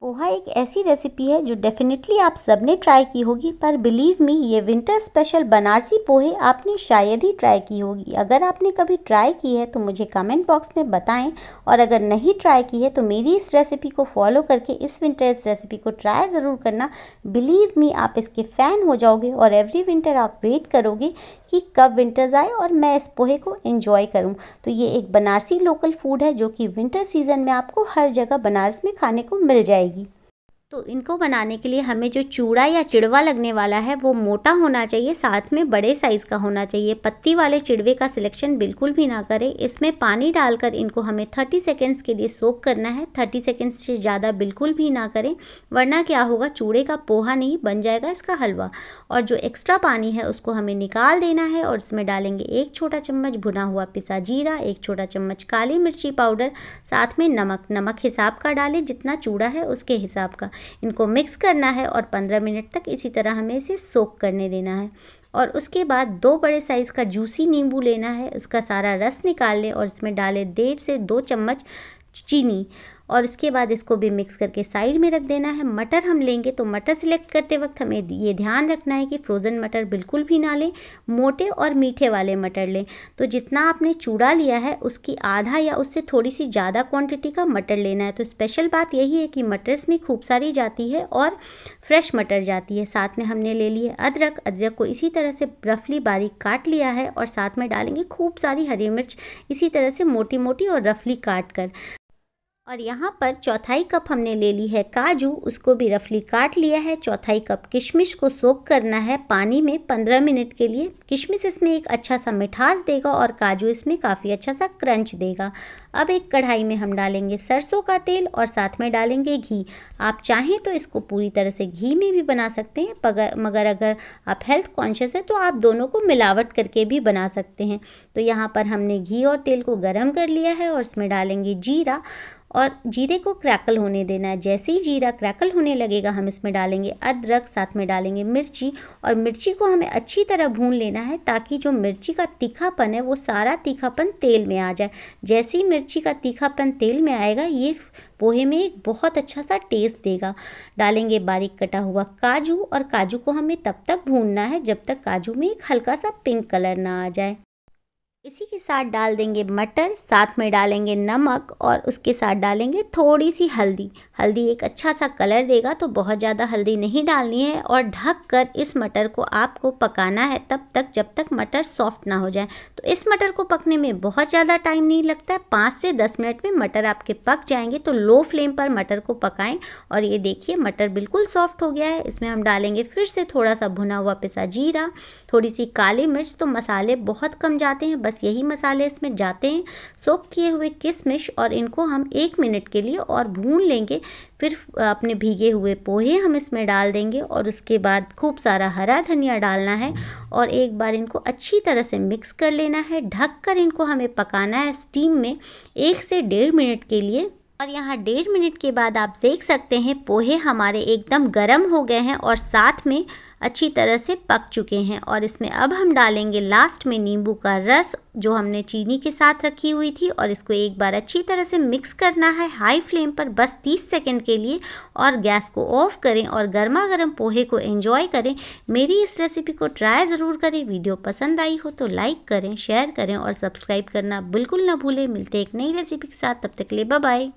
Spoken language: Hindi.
पोहा एक ऐसी रेसिपी है जो डेफिनेटली आप सबने ट्राई की होगी पर बिलीव मी ये विंटर स्पेशल बनारसी पोहे आपने शायद ही ट्राई की होगी अगर आपने कभी ट्राई की है तो मुझे कमेंट बॉक्स में बताएं और अगर नहीं ट्राई की है तो मेरी इस रेसिपी को फॉलो करके इस विंटर इस रेसिपी को ट्राई ज़रूर करना बिलीव मी आप इसके फ़ैन हो जाओगे और एवरी विंटर आप वेट करोगे कि कब विंटर्स आए और मैं इस पोहे को इन्जॉय करूँ तो ये एक बनारसी लोकल फूड है जो कि विंटर सीज़न में आपको हर जगह बनारस में खाने को मिल जाएगी Peggy तो इनको बनाने के लिए हमें जो चूड़ा या चिड़वा लगने वाला है वो मोटा होना चाहिए साथ में बड़े साइज़ का होना चाहिए पत्ती वाले चिड़वे का सिलेक्शन बिल्कुल भी ना करें इसमें पानी डालकर इनको हमें 30 सेकेंड्स के लिए सोक करना है 30 सेकेंड्स से ज़्यादा बिल्कुल भी ना करें वरना क्या होगा चूड़े का पोहा नहीं बन जाएगा इसका हलवा और जो एक्स्ट्रा पानी है उसको हमें निकाल देना है और इसमें डालेंगे एक छोटा चम्मच भुना हुआ पिसा जीरा एक छोटा चम्मच काली मिर्ची पाउडर साथ में नमक नमक हिसाब का डालें जितना चूड़ा है उसके हिसाब का इनको मिक्स करना है और 15 मिनट तक इसी तरह हमें इसे सोक करने देना है और उसके बाद दो बड़े साइज़ का जूसी नींबू लेना है उसका सारा रस निकाल लें और इसमें डालें डेढ़ से दो चम्मच चीनी और इसके बाद इसको भी मिक्स करके साइड में रख देना है मटर हम लेंगे तो मटर सिलेक्ट करते वक्त हमें ये ध्यान रखना है कि फ्रोज़न मटर बिल्कुल भी ना लें मोटे और मीठे वाले मटर लें तो जितना आपने चूड़ा लिया है उसकी आधा या उससे थोड़ी सी ज़्यादा क्वांटिटी का मटर लेना है तो स्पेशल बात यही है कि मटर्स में खूब सारी जाती है और फ्रेश मटर जाती है साथ में हमने ले लिए अदरक अदरक को इसी तरह से रफली बारीक काट लिया है और साथ में डालेंगे खूब सारी हरी मिर्च इसी तरह से मोटी मोटी और रफली काट कर और यहाँ पर चौथाई कप हमने ले ली है काजू उसको भी रफली काट लिया है चौथाई कप किशमिश को सोख करना है पानी में पंद्रह मिनट के लिए किशमिश इसमें एक अच्छा सा मिठास देगा और काजू इसमें काफ़ी अच्छा सा क्रंच देगा अब एक कढ़ाई में हम डालेंगे सरसों का तेल और साथ में डालेंगे घी आप चाहें तो इसको पूरी तरह से घी में भी बना सकते हैं पगर, मगर अगर आप हेल्थ कॉन्शियस हैं तो आप दोनों को मिलावट करके भी बना सकते हैं तो यहाँ पर हमने घी और तेल को गर्म कर लिया है और इसमें डालेंगे जीरा और जीरे को क्रैकल होने देना है जैसे ही जीरा क्रैकल होने लगेगा हम इसमें डालेंगे अदरक साथ में डालेंगे मिर्ची और मिर्ची को हमें अच्छी तरह भून लेना है ताकि जो मिर्ची का तीखापन है वो सारा तीखापन तेल में आ जाए जैसे ही मिर्ची का तीखापन तेल में आएगा ये पोहे में एक बहुत अच्छा सा टेस्ट देगा डालेंगे बारीक कटा हुआ काजू और काजू को हमें तब तक भूनना है जब तक काजू में एक हल्का सा पिंक कलर ना आ जाए इसी के साथ डाल देंगे मटर साथ में डालेंगे नमक और उसके साथ डालेंगे थोड़ी सी हल्दी हल्दी एक अच्छा सा कलर देगा तो बहुत ज़्यादा हल्दी नहीं डालनी है और ढक कर इस मटर को आपको पकाना है तब तक जब तक मटर सॉफ्ट ना हो जाए तो इस मटर को पकने में बहुत ज़्यादा टाइम नहीं लगता है पाँच से दस मिनट में मटर आपके पक जाएंगे तो लो फ्लेम पर मटर को पकाएँ और ये देखिए मटर बिल्कुल सॉफ्ट हो गया है इसमें हम डालेंगे फिर से थोड़ा सा भुना हुआ पिसा जीरा थोड़ी सी काली मिर्च तो मसाले बहुत कम जाते हैं बस बस यही मसाले इसमें जाते हैं सोख किए हुए किशमिश और इनको हम एक मिनट के लिए और भून लेंगे फिर अपने भीगे हुए पोहे हम इसमें डाल देंगे और उसके बाद खूब सारा हरा धनिया डालना है और एक बार इनको अच्छी तरह से मिक्स कर लेना है ढक कर इनको हमें पकाना है स्टीम में एक से डेढ़ मिनट के लिए और यहाँ डेढ़ मिनट के बाद आप देख सकते हैं पोहे हमारे एकदम गर्म हो गए हैं और साथ में अच्छी तरह से पक चुके हैं और इसमें अब हम डालेंगे लास्ट में नींबू का रस जो हमने चीनी के साथ रखी हुई थी और इसको एक बार अच्छी तरह से मिक्स करना है हाई फ्लेम पर बस 30 सेकंड के लिए और गैस को ऑफ करें और गर्मा गर्म पोहे को एंजॉय करें मेरी इस रेसिपी को ट्राई ज़रूर करें वीडियो पसंद आई हो तो लाइक करें शेयर करें और सब्सक्राइब करना बिल्कुल ना भूलें मिलते एक नई रेसिपी के साथ तब तक ले बाय